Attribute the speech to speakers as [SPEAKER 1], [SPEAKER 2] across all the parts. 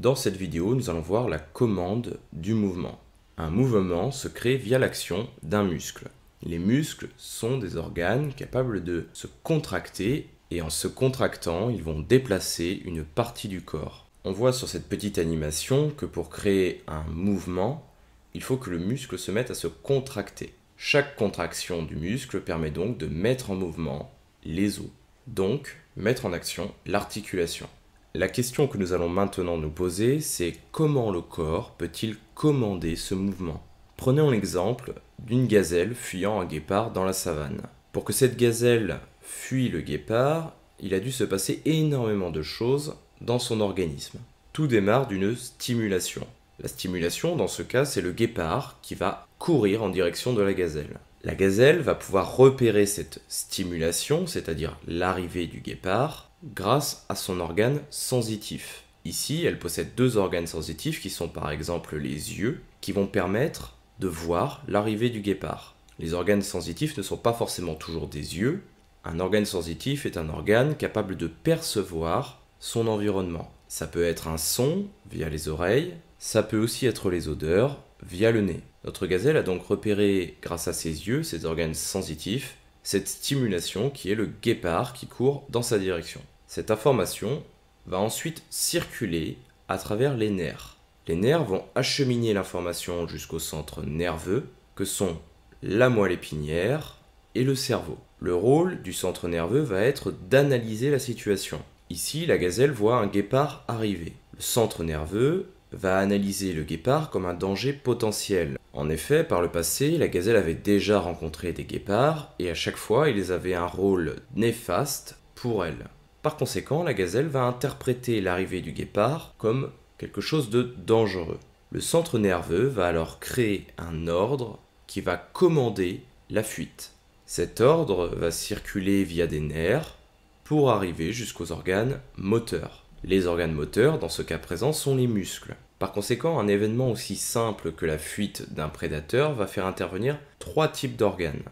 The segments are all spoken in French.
[SPEAKER 1] Dans cette vidéo, nous allons voir la commande du mouvement. Un mouvement se crée via l'action d'un muscle. Les muscles sont des organes capables de se contracter et en se contractant, ils vont déplacer une partie du corps. On voit sur cette petite animation que pour créer un mouvement, il faut que le muscle se mette à se contracter. Chaque contraction du muscle permet donc de mettre en mouvement les os, donc mettre en action l'articulation. La question que nous allons maintenant nous poser, c'est comment le corps peut-il commander ce mouvement Prenons l'exemple d'une gazelle fuyant un guépard dans la savane. Pour que cette gazelle fuit le guépard, il a dû se passer énormément de choses dans son organisme. Tout démarre d'une stimulation. La stimulation, dans ce cas, c'est le guépard qui va courir en direction de la gazelle. La gazelle va pouvoir repérer cette stimulation, c'est-à-dire l'arrivée du guépard, grâce à son organe sensitif. Ici, elle possède deux organes sensitifs qui sont par exemple les yeux, qui vont permettre de voir l'arrivée du guépard. Les organes sensitifs ne sont pas forcément toujours des yeux. Un organe sensitif est un organe capable de percevoir son environnement. Ça peut être un son via les oreilles, ça peut aussi être les odeurs via le nez. Notre gazelle a donc repéré, grâce à ses yeux, ses organes sensitifs, cette stimulation qui est le guépard qui court dans sa direction. Cette information va ensuite circuler à travers les nerfs. Les nerfs vont acheminer l'information jusqu'au centre nerveux que sont la moelle épinière et le cerveau. Le rôle du centre nerveux va être d'analyser la situation. Ici, la gazelle voit un guépard arriver. Le centre nerveux va analyser le guépard comme un danger potentiel. En effet, par le passé, la gazelle avait déjà rencontré des guépards et à chaque fois, ils avaient un rôle néfaste pour elle. Par conséquent, la gazelle va interpréter l'arrivée du guépard comme quelque chose de dangereux. Le centre nerveux va alors créer un ordre qui va commander la fuite. Cet ordre va circuler via des nerfs pour arriver jusqu'aux organes moteurs. Les organes moteurs, dans ce cas présent, sont les muscles. Par conséquent, un événement aussi simple que la fuite d'un prédateur va faire intervenir trois types d'organes.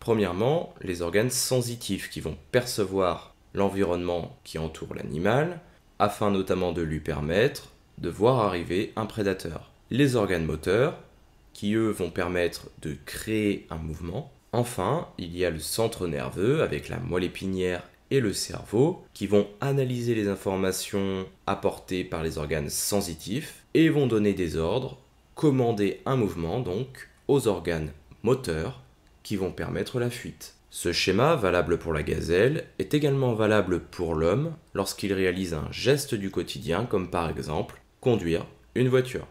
[SPEAKER 1] Premièrement, les organes sensitifs qui vont percevoir l'environnement qui entoure l'animal, afin notamment de lui permettre de voir arriver un prédateur. Les organes moteurs, qui eux vont permettre de créer un mouvement. Enfin, il y a le centre nerveux avec la moelle épinière et le cerveau qui vont analyser les informations apportées par les organes sensitifs et vont donner des ordres, commander un mouvement donc aux organes moteurs qui vont permettre la fuite. Ce schéma, valable pour la gazelle, est également valable pour l'homme lorsqu'il réalise un geste du quotidien comme par exemple conduire une voiture.